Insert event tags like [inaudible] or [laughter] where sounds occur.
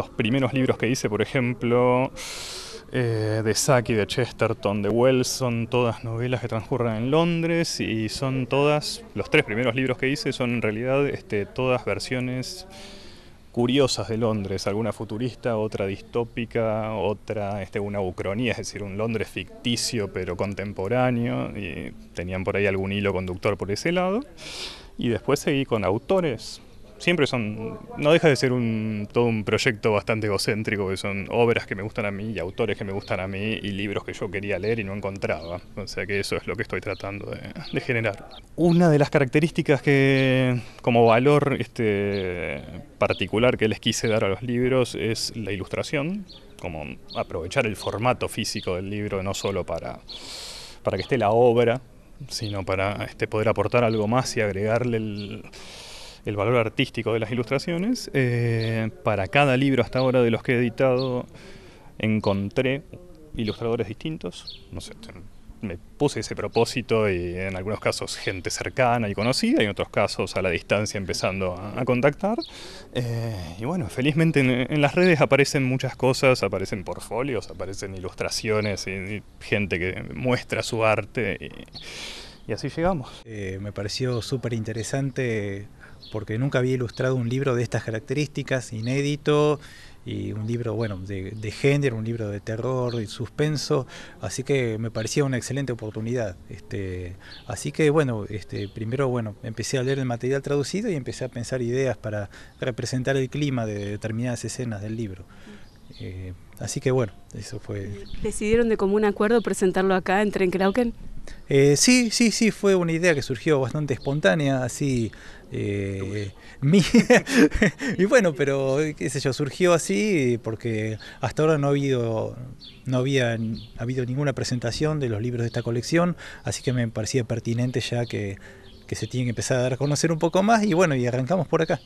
los primeros libros que hice, por ejemplo, eh, de Saki, de Chesterton, de Wells, son todas novelas que transcurran en Londres y son todas, los tres primeros libros que hice son en realidad este, todas versiones curiosas de Londres, alguna futurista, otra distópica, otra este, una ucronía, es decir, un Londres ficticio pero contemporáneo, y tenían por ahí algún hilo conductor por ese lado. Y después seguí con autores, siempre son, no deja de ser un, todo un proyecto bastante egocéntrico, que son obras que me gustan a mí y autores que me gustan a mí y libros que yo quería leer y no encontraba. O sea que eso es lo que estoy tratando de, generar. Una de las características que como valor este, particular que les quise dar a los libros es la ilustración, como aprovechar el formato físico del libro no solo para, para que esté la obra, sino para este, poder aportar algo más y agregarle el el valor artístico de las ilustraciones. Eh, para cada libro hasta ahora de los que he editado encontré ilustradores distintos. No sé, este, me puse ese propósito y en algunos casos gente cercana y conocida y en otros casos a la distancia empezando a, contactar. Eh, y bueno, felizmente en, las redes aparecen muchas cosas, aparecen portfolios, aparecen ilustraciones y, gente que muestra su arte. Y así llegamos. Eh, me pareció súper interesante porque nunca había ilustrado un libro de estas características, inédito, y un libro, bueno, de, de género, un libro de terror y suspenso, así que me parecía una excelente oportunidad. Este, así que, bueno, este, primero, bueno, empecé a leer el material traducido y empecé a pensar ideas para representar el clima de determinadas escenas del libro. Eh, así que, bueno, eso fue... ¿Decidieron de común acuerdo presentarlo acá en Trenkrauken? Eh, sí, sí, sí, fue una idea que surgió bastante espontánea, así. Eh, mi, [laughs] y bueno, pero qué sé yo, surgió así porque hasta ahora no ha no había habido ninguna presentación de los libros de esta colección, así que me parecía pertinente ya que, que se tiene que empezar a dar a conocer un poco más y bueno, y arrancamos por acá.